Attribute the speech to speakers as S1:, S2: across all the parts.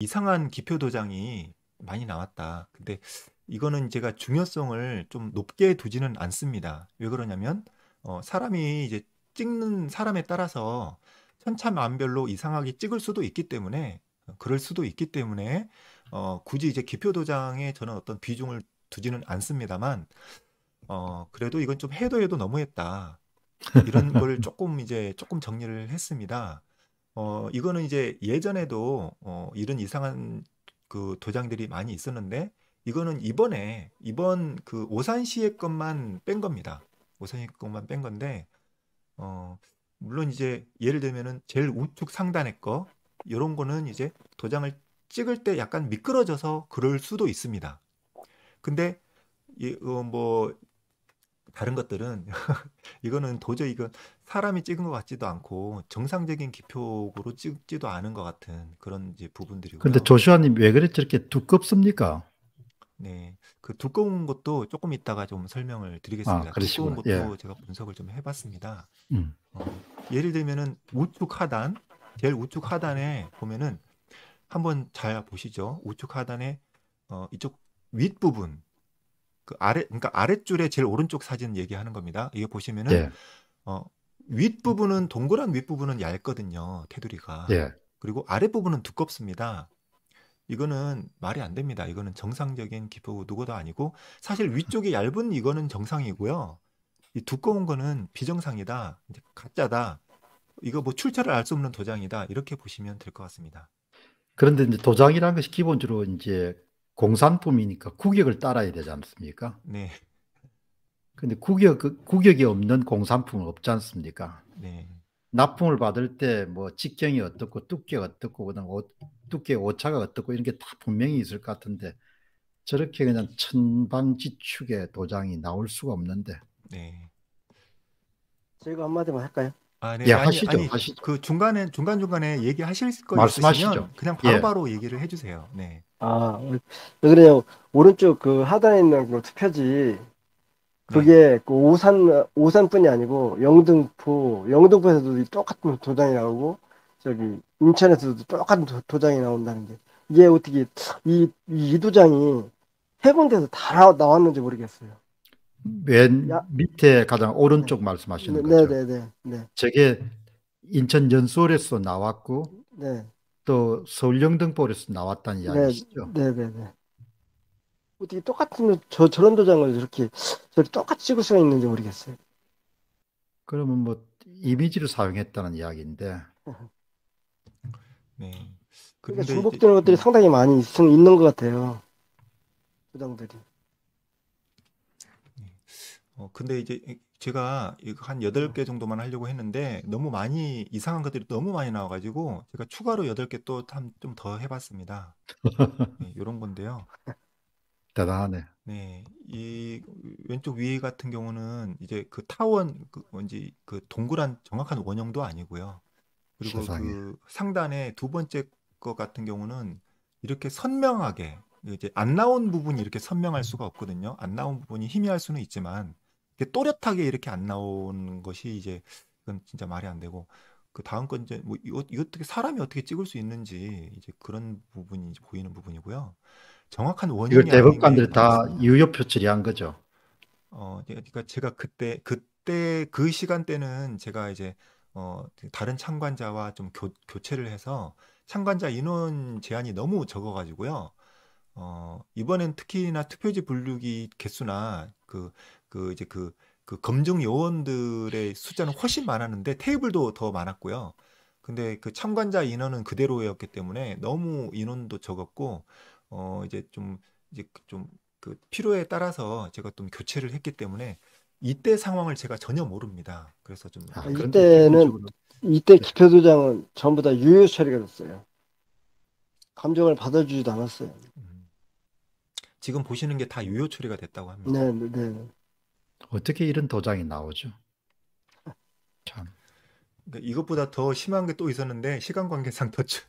S1: 이상한 기표 도장이 많이 나왔다. 근데 이거는 제가 중요성을 좀 높게 두지는 않습니다. 왜 그러냐면 어, 사람이 이제 찍는 사람에 따라서 천차만별로 이상하게 찍을 수도 있기 때문에 어, 그럴 수도 있기 때문에 어, 굳이 이제 기표 도장에 저는 어떤 비중을 두지는 않습니다만 어, 그래도 이건 좀 해도 해도 너무했다 이런 걸 조금 이제 조금 정리를 했습니다. 어, 이거는 이제 예전에도 어, 이런 이상한 그 도장들이 많이 있었는데 이거는 이번에 이번 그 오산시의 것만 뺀 겁니다. 오산시 것만 뺀 건데 어, 물론 이제 예를 들면은 제일 우측 상단의 거 이런 거는 이제 도장을 찍을 때 약간 미끄러져서 그럴 수도 있습니다. 근데 이뭐 어, 다른 것들은 이거는 도저히 이건 사람이 찍은 것 같지도 않고 정상적인 기표로 찍지도 않은 것 같은 그런 이제 부분들이고요. 그런데
S2: 조슈아님 왜 그랬지 렇게 두껍습니까?
S1: 네, 그 두꺼운 것도 조금 이따가 좀 설명을 드리겠습니다. 아, 두꺼운 것도 예. 제가 분석을 좀 해봤습니다. 음. 어, 예를 들면은 우측 하단, 제일 우측 하단에 보면은 한번 잘 보시죠. 우측 하단에 어, 이쪽 윗 부분, 그 아래 그러니까 아랫줄에 제일 오른쪽 사진 얘기하는 겁니다. 이게 보시면은 예. 어, 윗부분은 동그란 윗부분은 얇거든요. 테두리가. 예. 그리고 아랫부분은 두껍습니다. 이거는 말이 안 됩니다. 이거는 정상적인 기포 누구도 아니고 사실 위쪽이 얇은 이거는 정상이고요. 이 두꺼운 거는 비정상이다. 이제 가짜다. 이거 뭐 출처를 알 수 없는 도장이다. 이렇게 보시면 될 것 같습니다.
S2: 그런데 이제 도장이라는 것이 기본적으로 이제 공산품이니까 국익을 따라야 되지 않습니까? 네. 근데 국역, 구격이 없는 공산품은 없지 않습니까? 네. 납품을 받을 때 뭐 직경이 어떻고 두께가 어떻고 그다음 두께 오차가 어떻고 이런 게 다 분명히 있을 것 같은데 저렇게 그냥 천방지축의 도장이 나올 수가 없는데.
S3: 네. 저가 한마디만 할까요? 아, 네. 예, 아니, 하시죠. 아니, 하시죠.
S1: 그 중간에 중간 중간에 얘기하실 거 말씀하시죠. 그냥 바로바로 예. 바로
S3: 얘기를 해주세요. 네. 아 그래요. 오른쪽 그 하단에 있는 그 투표지 그게 그 오산 오산뿐이 아니고 영등포 영등포에서도 똑같은 도장이 나오고 저기 인천에서도 똑같은 도, 장이 나온다는데 이게 어떻게 이, 이 도장이 해군대에서다 나왔는지 모르겠어요.
S2: 맨 야, 밑에 가장 오른쪽 네. 말씀하시는 네, 거죠.
S3: 네네네. 네, 네.
S2: 저게 인천 연수원에서 나왔고 네. 또 서울 영등포에서 나왔다는 네, 이야기시죠. 네네네. 네,
S3: 어떻게 똑같은 저 저런 도장을 저렇게 저렇게 똑같이 찍을 수가 있는지 모르겠어요. 그러면 뭐 이미지를
S2: 사용했다는 이야기인데. 네. 그러니까 중복되는 것들이
S3: 음. 상당히 많이 있, 는것 같아요.
S1: 도장들이. 네. 어 근데 이제 제가 한 여덟 개 정도만 하려고 했는데 너무 많이 이상한 것들이 너무 많이 나와가지고 제가 추가로 여덟 개또좀더 해봤습니다. 이런 네, 건데요. 대단하네. 네, 이 왼쪽 위 같은 경우는 이제 그 타원 그 뭔지 그 동그란 정확한 원형도 아니고요. 그리고 세상에. 그 상단에 두 번째 것 같은 경우는 이렇게 선명하게 이제 안 나온 부분이 이렇게 선명할 수가 없거든요. 안 나온 부분이 희미할 수는 있지만 또렷하게 이렇게 안 나오는 것이 이제 그건 진짜 말이 안 되고 그 다음 건 이제 뭐이거 어떻게 사람이 어떻게 찍을 수 있는지 이제 그런 부분이 이제 보이는 부분이고요. 정확한 원인이 이걸 대법관들
S2: 이다 유효 표출이한 거죠.
S1: 어, 그러니까, 그러니까 제가 그때 그때 그 시간대는 제가 이제 어, 다른 참관자와 좀 교, 교체를 해서 참관자 인원 제한이 너무 적어가지고요. 어, 이번엔 특히나 투표지 분류기 개수나 그, 그 이제 그, 그 검증 요원들의 숫자는 훨씬 많았는데 테이블도 더 많았고요. 근데 그 참관자 인원은 그대로였기 때문에 너무 인원도 적었고 어 이제 좀 이제 좀그 그 필요에 따라서 제가 좀 교체를 했기 때문에 이때 상황을 제가 전혀 모릅니다. 그래서 좀 아, 이때는
S3: 이때 네. 기표도장은 전부 다 유효 처리가 됐어요. 감정을 받아주지도 않았어요. 음.
S1: 지금 보시는 게 다 유효 처리가 됐다고 합니다.
S3: 네, 네, 네.
S1: 어떻게 이런 도장이 나오죠? 참. 그러니까 이것보다 더 심한 게 또 있었는데 시간 관계상 더 추,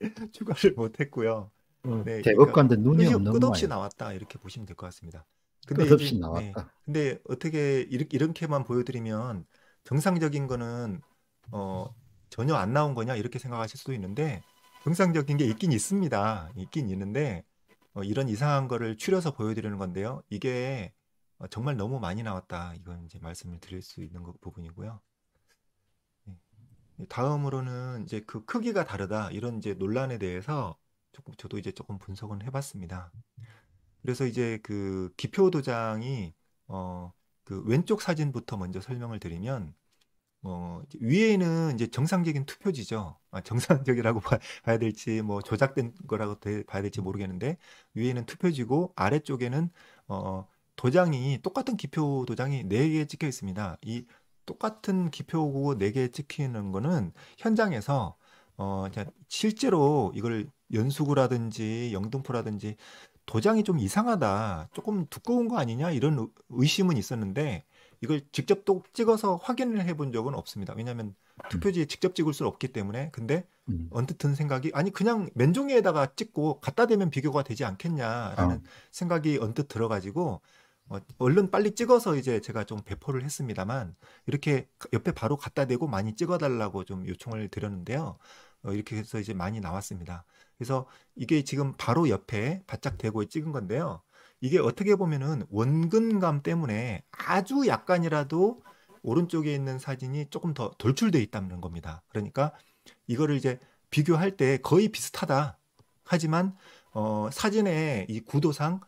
S1: 추가를 못했고요. 음, 네, 그러니까 대법관들 눈이 없는 끝없이 거예요. 나왔다 이렇게 보시면 될 것 같습니다. 근데 끝없이 이게, 나왔다. 네, 근데 어떻게 이렇게, 이렇게만 보여드리면 정상적인 거는 어, 전혀 안 나온 거냐 이렇게 생각하실 수도 있는데 정상적인 게 있긴 있습니다. 있긴 있는데 어, 이런 이상한 거를 추려서 보여드리는 건데요. 이게 어, 정말 너무 많이 나왔다. 이건 이제 말씀을 드릴 수 있는 것, 부분이고요. 네. 다음으로는 이제 그 크기가 다르다 이런 이제 논란에 대해서 조금 저도 이제 조금 분석은 해봤습니다. 그래서 이제 그 기표 도장이 어 그 왼쪽 사진부터 먼저 설명을 드리면 어 위에는 이제 정상적인 투표지죠. 아, 정상적이라고 봐, 야 될지 뭐 조작된 거라고 봐야 될지 모르겠는데 위에는 투표지고 아래쪽에는 어 도장이 똑같은 기표 도장이 네 개 찍혀 있습니다. 이 똑같은 기표고 네 개 찍히는 거는 현장에서 어 실제로 이걸 연수구라든지 영등포라든지 도장이 좀 이상하다. 조금 두꺼운 거 아니냐? 이런 의심은 있었는데 이걸 직접 또 찍어서 확인을 해본 적은 없습니다. 왜냐하면 음. 투표지에 직접 찍을 수는 없기 때문에 근데 음. 언뜻 든 생각이 아니 그냥 면종이에다가 찍고 갖다 대면 비교가 되지 않겠냐라는 아. 생각이 언뜻 들어가지고 어, 얼른 빨리 찍어서 이제 제가 좀 배포를 했습니다만 이렇게 옆에 바로 갖다 대고 많이 찍어달라고 좀 요청을 드렸는데요. 어, 이렇게 해서 이제 많이 나왔습니다. 그래서 이게 지금 바로 옆에 바짝 대고 찍은 건데요. 이게 어떻게 보면은 원근감 때문에 아주 약간이라도 오른쪽에 있는 사진이 조금 더돌출되어 있다는 겁니다. 그러니까 이거를 이제 비교할 때 거의 비슷하다. 하지만 어, 사진의 이 구도상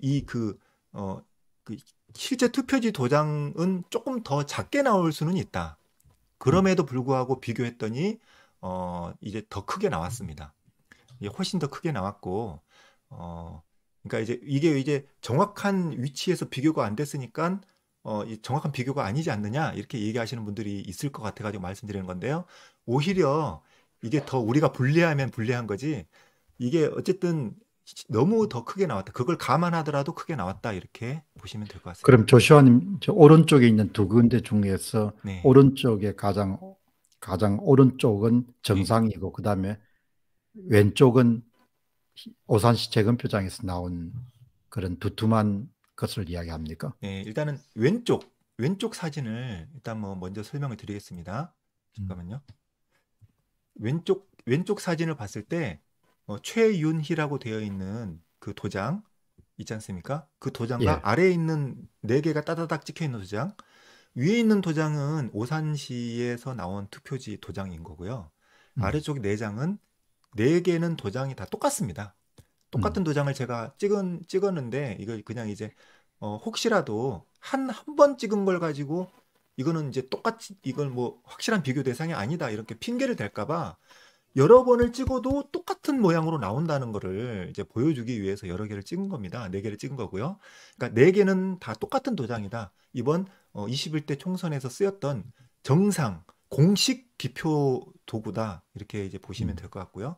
S1: 이그 어, 그 실제 투표지 도장은 조금 더 작게 나올 수는 있다. 그럼에도 불구하고 비교했더니 어, 이제 더 크게 나왔습니다. 이게 훨씬 더 크게 나왔고 어 그러니까 이제 이게 이제 정확한 위치에서 비교가 안 됐으니까 어, 이 정확한 비교가 아니지 않느냐 이렇게 얘기하시는 분들이 있을 것 같아가지고 말씀드리는 건데요. 오히려 이게 더 우리가 불리하면 불리한 거지 이게 어쨌든 너무 더 크게 나왔다. 그걸 감안하더라도 크게 나왔다 이렇게 보시면 될 것 같습니다. 그럼
S2: 조시아님 오른쪽에 있는 두 군데 중에서 네. 오른쪽에 가장 가장 오른쪽은 네. 정상이고 네. 그다음에 왼쪽은 오산시 재건표장에서 나온 그런 두툼한 것을 이야기합니까?
S1: 네, 일단은 왼쪽 왼쪽 사진을 일단 뭐 먼저 설명을 드리겠습니다. 잠깐만요. 음. 왼쪽 왼쪽 사진을 봤을 때 어, 최윤희라고 되어 있는 그 도장 있지 않습니까? 그 도장과 예. 아래에 있는 네 개가 따다닥 찍혀 있는 도장, 위에 있는 도장은 오산시에서 나온 투표지 도장인 거고요. 음. 아래쪽 네 장은 네 개는 도장이 다 똑같습니다. 똑같은 음. 도장을 제가 찍은 찍었는데 이걸 그냥 이제 어, 혹시라도 한 한 번 찍은 걸 가지고 이거는 이제 똑같이 이걸 뭐 확실한 비교 대상이 아니다 이렇게 핑계를 댈까봐 여러 번을 찍어도 똑같은 모양으로 나온다는 거를 이제 보여주기 위해서 여러 개를 찍은 겁니다. 네 개를 찍은 거고요. 그러니까 네 개는 다 똑같은 도장이다. 이번 어, 21대 총선에서 쓰였던 정상 공식 기표 도구다 이렇게 이제 보시면 음. 될것 같고요.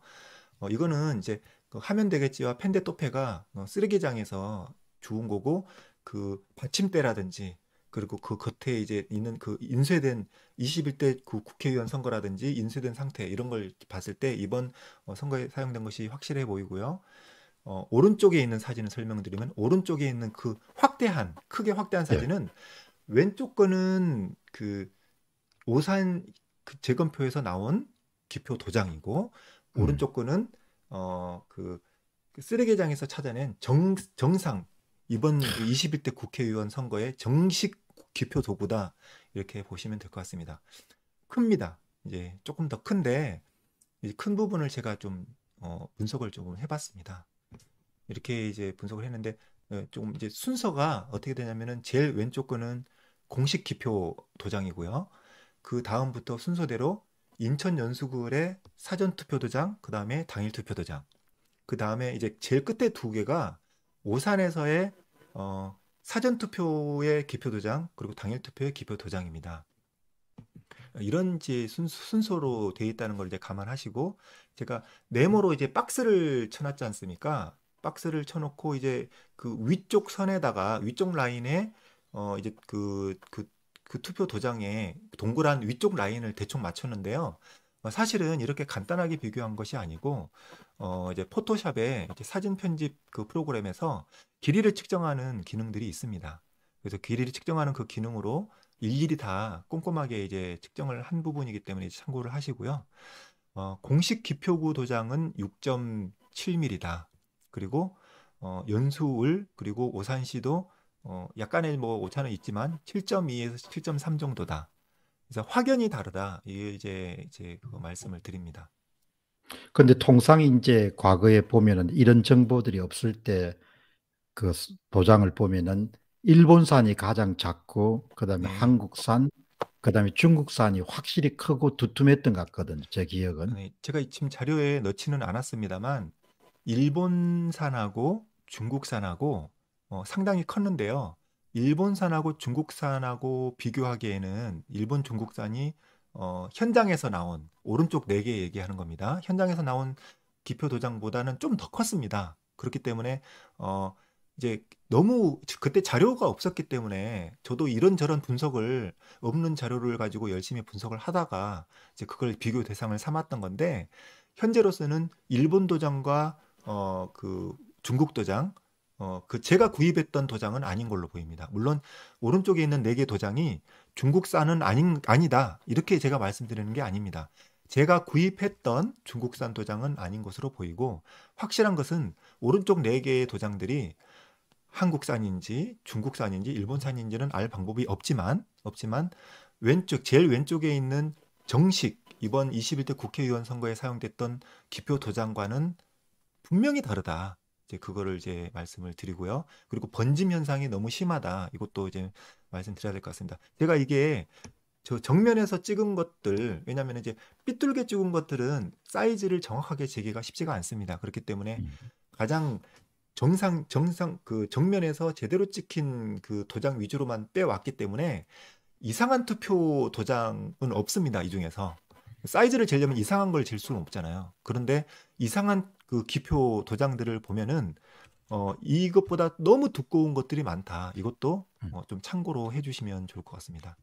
S1: 어, 이거는 이제 하면 되겠지와 펜데토페가 쓰레기장에서 좋은 거고 그 받침대라든지 그리고 그 겉에 이제 있는 그 인쇄된 21대 그 국회의원 선거라든지 인쇄된 상태 이런 걸 봤을 때 이번 어, 선거에 사용된 것이 확실해 보이고요. 어, 오른쪽에 있는 사진을 설명드리면 오른쪽에 있는 그 확대한 크게 확대한 예. 사진은 네. 왼쪽 거는 그 오산 그 재검표에서 나온 기표 도장이고 음. 오른쪽 거는 어그 그 쓰레기장에서 찾아낸 정, 정상 이번 21대 그 국회의원 선거의 정식 기표 도구다 이렇게 보시면 될 것 같습니다. 큽니다. 이제 조금 더 큰데 큰 부분을 제가 좀 어, 분석을 조금 해봤습니다. 이렇게 이제 분석을 했는데 어, 조금 이제 순서가 어떻게 되냐면은 제일 왼쪽 거는 공식 기표 도장이고요. 그 다음부터 순서대로 인천 연수구의 사전 투표 도장, 그 다음에 당일 투표 도장, 그 다음에 이제 제일 끝에 두 개가 오산에서의 어, 사전 투표의 기표 도장 그리고 당일 투표의 기표 도장입니다. 이런 이제 순서, 로돼 있다는 걸 이제 감안하시고 제가 네모로 이제 박스를 쳐놨지 않습니까? 박스를 쳐놓고 이제 그 위쪽 선에다가 위쪽 라인에 어 이제 그그 그, 그그 투표 도장에 동그란 위쪽 라인을 대충 맞췄는데요. 어, 사실은 이렇게 간단하게 비교한 것이 아니고 어 이제 포토샵에 이제 사진 편집 그 프로그램에서 길이를 측정하는 기능들이 있습니다. 그래서 길이를 측정하는 그 기능으로 일일이 다 꼼꼼하게 이제 측정을 한 부분이기 때문에 참고를 하시고요. 어, 공식 기표구 도장은 6.7mm다. 그리고 어, 연수울 그리고 오산시도 어, 약간의 뭐 오차는 있지만 7.2에서 7.3 정도다. 그래서 확연히 다르다. 이게 이제 이제 그 말씀을 드립니다.
S2: 근데 통상 이제 과거에 보면은 이런 정보들이 없을 때그 도장을 보면은 일본산이 가장 작고 그다음에 네. 한국산 그다음에 중국산이 확실히 크고
S1: 두툼했던 것 같거든요. 제 기억은. 네, 제가 지금 자료에 넣지는 않았습니다만 일본산하고 중국산하고 어, 상당히 컸는데요. 일본산하고 중국산하고 비교하기에는 일본 중국산이 어, 현장에서 나온 오른쪽 네 개 얘기하는 겁니다. 현장에서 나온 기표 도장보다는 좀 더 컸습니다. 그렇기 때문에 어, 이제 너무 그때 자료가 없었기 때문에 저도 이런저런 분석을 없는 자료를 가지고 열심히 분석을 하다가 이제 그걸 비교 대상을 삼았던 건데 현재로서는 일본 도장과 어, 그 중국 도장 어, 그 제가 구입했던 도장은 아닌 걸로 보입니다. 물론 오른쪽에 있는 네 개 도장이 중국산은 아닌 아니다 이렇게 제가 말씀드리는 게 아닙니다. 제가 구입했던 중국산 도장은 아닌 것으로 보이고 확실한 것은 오른쪽 네 개의 도장들이 한국산인지 중국산인지 일본산인지는 알 방법이 없지만 없지만 왼쪽 제일 왼쪽에 있는 정식 이번 21대 국회의원 선거에 사용됐던 기표 도장과는 분명히 다르다. 이제 그거를 이제 말씀을 드리고요. 그리고 번짐 현상이 너무 심하다. 이것도 이제 말씀드려야 될 것 같습니다. 제가 이게 저 정면에서 찍은 것들 왜냐하면 이제 삐뚤게 찍은 것들은 사이즈를 정확하게 재기가 쉽지가 않습니다. 그렇기 때문에 음. 가장 정상 정상 그 정면에서 제대로 찍힌 그 도장 위주로만 빼왔기 때문에 이상한 투표 도장은 없습니다. 이 중에서 사이즈를 재려면 이상한 걸 잴 수는 없잖아요. 그런데 이상한 그 기표 도장들을 보면은 어, 이것보다 너무 두꺼운 것들이 많다. 이것도 음. 어, 좀 참고로 해주시면 좋을 것 같습니다.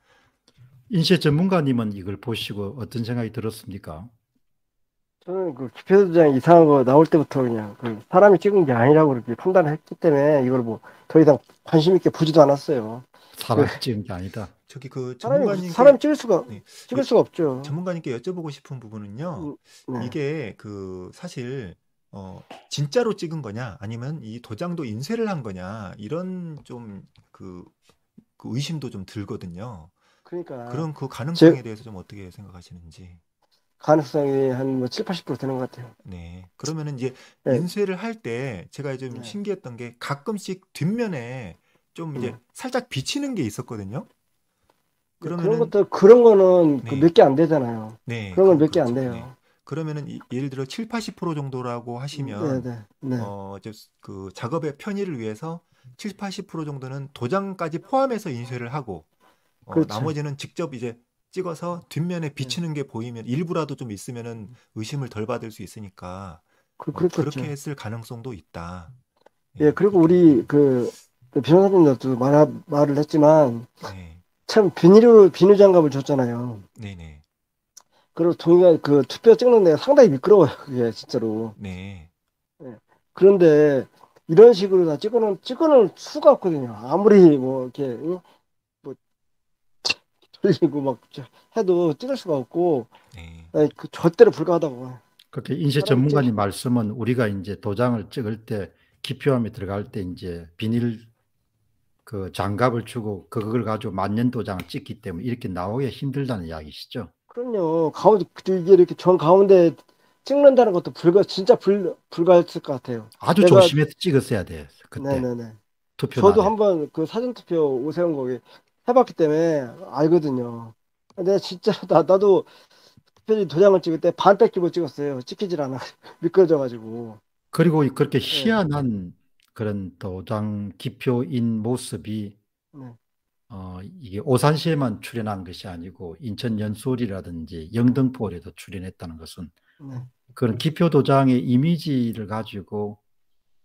S1: 인쇄 전문가님은 이걸 보시고
S2: 어떤 생각이 들었습니까?
S3: 저는 그 기표도장 이상한 거 나올 때부터 그냥 그 사람이 찍은 게 아니라고 그렇게 판단했기 때문에 이걸 뭐 더 이상 관심 있게 보지도 않았어요. 사람이 그 찍은 게 아니다. 저기 그 전문가님 사람 찍을 수가 네. 찍을 수가 없죠.
S1: 전문가님께 여쭤보고 싶은 부분은요. 음, 네. 이게 그 사실 어 진짜로 찍은 거냐 아니면 이 도장도 인쇄를 한 거냐 이런 좀그 그 의심도 좀 들거든요.
S3: 그러니까 그런 그 가능성에 제...
S1: 대해서 좀 어떻게 생각하시는지. 가능성이 한뭐 7, 80% 되는 것 같아요. 네. 그러면은 이제 네. 인쇄를 할 때 제가 좀 네. 신기했던 게 가끔씩 뒷면에 좀 이제 음. 살짝 비치는 게 있었거든요.
S3: 그러면 그런 것도 그런 거는 그 네. 몇개 안 되잖아요. 네. 그런 건 몇 개안 그렇죠. 돼요. 네.
S1: 그러면은 예를 들어 7, 80% 정도라고 하시면 네, 네, 네, 어, 이제 그 작업의 편의를 위해서 7, 80% 정도는 도장까지 포함해서 인쇄를 하고 어, 그렇죠. 나머지는 직접 이제 찍어서 뒷면에 비치는 게 보이면 일부라도 좀 있으면은 의심을 덜 받을 수 있으니까 그, 어, 그렇게 했을 가능성도 있다.
S3: 예, 예 그리고 우리 그 변호사님도 말 말을 했지만 네. 참 비닐로 비닐 장갑을 줬잖아요. 네네. 그리고 동이가 그 투표 찍는 데 상당히 미끄러워요. 그게 진짜로. 네. 네. 그런데 이런 식으로 다 찍어놓은 찍어놓을 수가 없거든요. 아무리 뭐 이렇게 뭐 돌리고 막 해도 찍을 수가 없고 네. 아니, 예, 그 절대로 불가하다고.
S2: 그렇게 인쇄 전문가님 말씀은 우리가 이제 도장을 찍을 때 기표함에 들어갈 때 이제 비닐 그 장갑을 주고 그걸 가지고 만년도장을 찍기 때문에 이렇게 나오기 힘들다는 이야기시죠.
S3: 그럼요. 가운데 그 이게 이렇게 전 가운데 찍는다는 것도 불가 진짜 불 불가했을 것 같아요. 아주 내가,
S2: 조심해서 찍었어야 돼
S3: 그때. 네네네. 투표. 저도 한번 그 사전 투표 오세훈 거기 해봤기 때문에 알거든요. 근데 진짜 나 나도 특별히 도장을 찍을 때 반백 기로 찍었어요. 찍히질 않아 미끄러져가지고. 그리고
S2: 그렇게 네. 희한한 네. 그런 도장 기표인 모습이 네. 어, 이게 오산시에만 출연한 것이 아니고 인천 연수리라든지 영등포에도 출연했다는 것은 네. 그런 기표 도장의 이미지를 가지고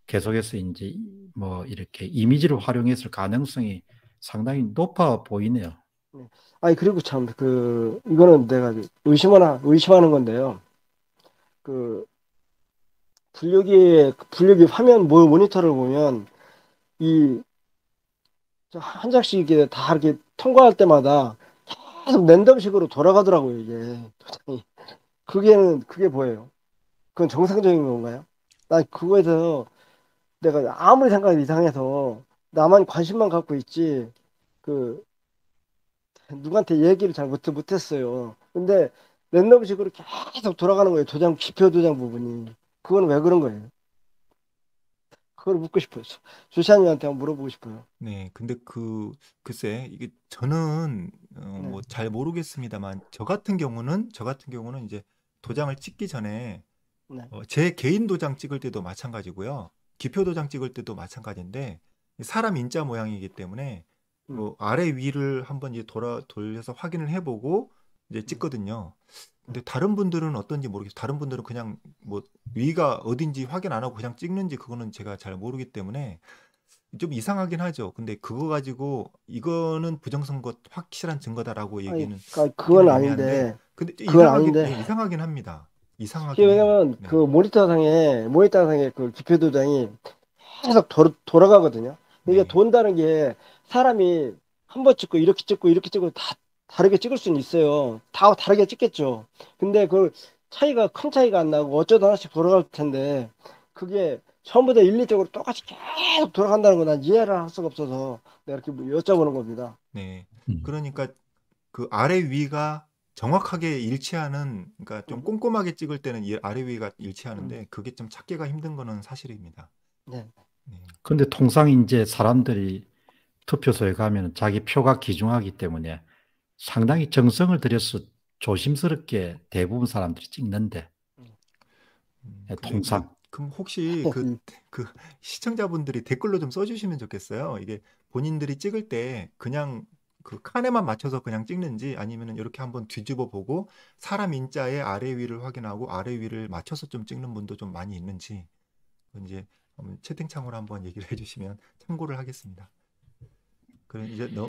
S2: 계속해서 이제 뭐 이렇게 이미지를 활용했을 가능성이
S3: 상당히 높아 보이네요. 네. 아니 그리고 참 그 이거는 내가 의심 하나 의심하는 건데요. 그 분력이분력이 화면 모니터를 보면 이 한 장씩 이게 다 이렇게 통과할 때마다 계속 랜덤식으로 돌아가더라고요 이게 도장이 그게는 그게 보여요. 그건 정상적인 건가요? 난 그거에서 내가 아무리 생각해도 이상해서 나만 관심만 갖고 있지 그 누구한테 얘기를 잘 못, 못했어요. 근데 랜덤식으로 계속 돌아가는 거예요. 도장, 지표 도장 부분이. 그건 왜 그런 거예요? 그걸 묻고 싶어요. 수샤님한테 한번 물어보고 싶어요.
S1: 네, 근데 그 글쎄 이게 저는 어, 네. 뭐잘 모르겠습니다만 저 같은 경우는 저 같은 경우는 이제 도장을 찍기 전에
S3: 네. 어, 제
S1: 개인 도장 찍을 때도 마찬가지고요. 기표 도장 찍을 때도 마찬가지인데 사람 인자 모양이기 때문에 음. 뭐 아래 위를 한번 이제 돌아 돌려서 확인을 해보고 이제 음. 찍거든요. 근데 음. 다른 분들은 어떤지 모르겠어요. 다른 분들은 그냥 뭐 위가 어딘지 확인 안 하고 그냥 찍는지 그거는 제가 잘 모르기 때문에 좀 이상하긴 하죠. 근데 그거 가지고 이거는 부정선거 확실한 증거다라고 얘기는 그러니까 그건 아닌데. 근데 그건 이상하긴, 아닌데 네, 이상하긴 합니다.
S3: 이상하게. 왜냐면 네. 그 모니터상에 모니터상에 그 지표도장이 계속 도, 돌아가거든요. 이게 네. 돈다는 게 사람이 한 번 찍고 이렇게 찍고 이렇게 찍고 다 다르게 찍을 수는 있어요. 다 다르게 찍겠죠. 근데 그 차이가 큰 차이가 안 나고 어쩌다 하나씩 돌아갈 텐데 그게 처음부터 일리적으로 똑같이 계속 돌아간다는 건난 이해를 할 수가 없어서 내가 이렇게 뭐 여쭤보는 겁니다.
S1: 네. 음. 그러니까 그 아래 위가 정확하게 일치하는 그러니까 좀 음. 꼼꼼하게 찍을 때는 아래 위가 일치하는데 음. 그게 좀 찾기가 힘든 거는 사실입니다. 네.
S2: 네. 그런데 네. 통상 이제 사람들이 투표소에 가면 자기 표가 귀중하기 때문에 상당히 정성을 들여서 조심스럽게 대부분 사람들이 찍는데
S1: 음, 통상 예, 그럼 혹시 어, 그, 음. 그 시청자분들이 댓글로 좀 써주시면 좋겠어요. 이게 본인들이 찍을 때 그냥 그 칸에만 맞춰서 그냥 찍는지 아니면은 이렇게 한번 뒤집어 보고 사람 인자의 아래 위를 확인하고 아래 위를 맞춰서 좀 찍는 분도 좀 많이 있는지 이제 채팅창으로 한번 얘기를 해주시면 참고를 하겠습니다. 그럼 이제 너